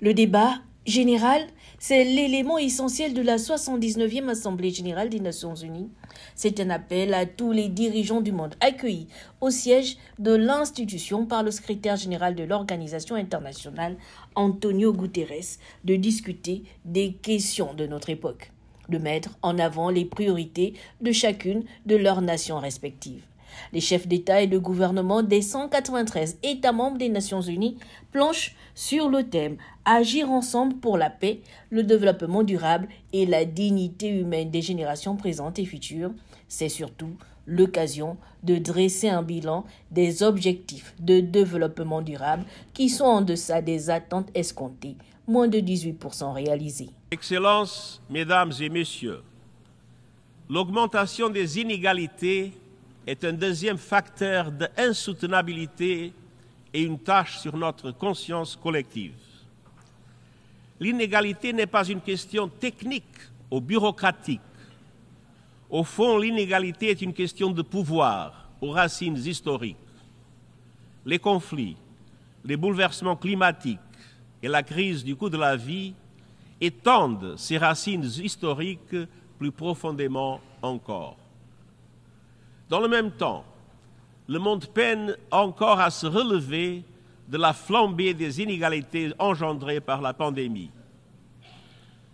Le débat général, c'est l'élément essentiel de la 79e Assemblée générale des Nations unies. C'est un appel à tous les dirigeants du monde accueillis au siège de l'institution par le secrétaire général de l'organisation internationale, Antonio Guterres, de discuter des questions de notre époque, de mettre en avant les priorités de chacune de leurs nations respectives. Les chefs d'État et de gouvernement des 193 États membres des Nations Unies planchent sur le thème Agir ensemble pour la paix, le développement durable et la dignité humaine des générations présentes et futures. C'est surtout l'occasion de dresser un bilan des objectifs de développement durable qui sont en deçà des attentes escomptées, moins de 18% réalisés. Excellences, Mesdames et Messieurs, l'augmentation des inégalités est un deuxième facteur d'insoutenabilité et une tâche sur notre conscience collective. L'inégalité n'est pas une question technique ou bureaucratique. Au fond, l'inégalité est une question de pouvoir aux racines historiques. Les conflits, les bouleversements climatiques et la crise du coût de la vie étendent ces racines historiques plus profondément encore. Dans le même temps, le monde peine encore à se relever de la flambée des inégalités engendrées par la pandémie.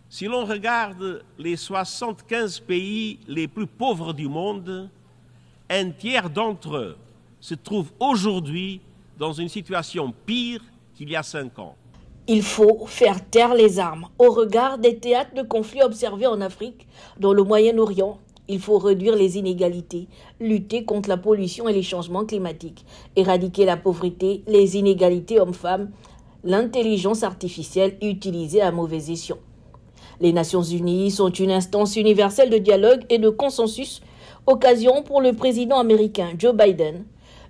Si l'on regarde les 75 pays les plus pauvres du monde, un tiers d'entre eux se trouve aujourd'hui dans une situation pire qu'il y a cinq ans. Il faut faire taire les armes au regard des théâtres de conflits observés en Afrique, dans le Moyen-Orient il faut réduire les inégalités, lutter contre la pollution et les changements climatiques, éradiquer la pauvreté, les inégalités hommes-femmes, l'intelligence artificielle utilisée à mauvais escient. Les Nations Unies sont une instance universelle de dialogue et de consensus, occasion pour le président américain Joe Biden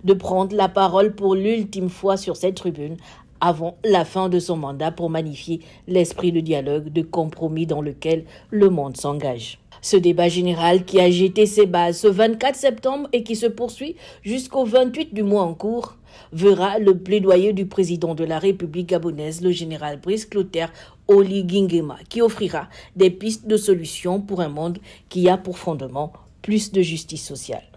de prendre la parole pour l'ultime fois sur cette tribune avant la fin de son mandat pour magnifier l'esprit de dialogue, de compromis dans lequel le monde s'engage. Ce débat général qui a jeté ses bases ce 24 septembre et qui se poursuit jusqu'au 28 du mois en cours verra le plaidoyer du président de la République gabonaise, le général Brice Clotaire Oli Gingema, qui offrira des pistes de solutions pour un monde qui a pour fondement plus de justice sociale.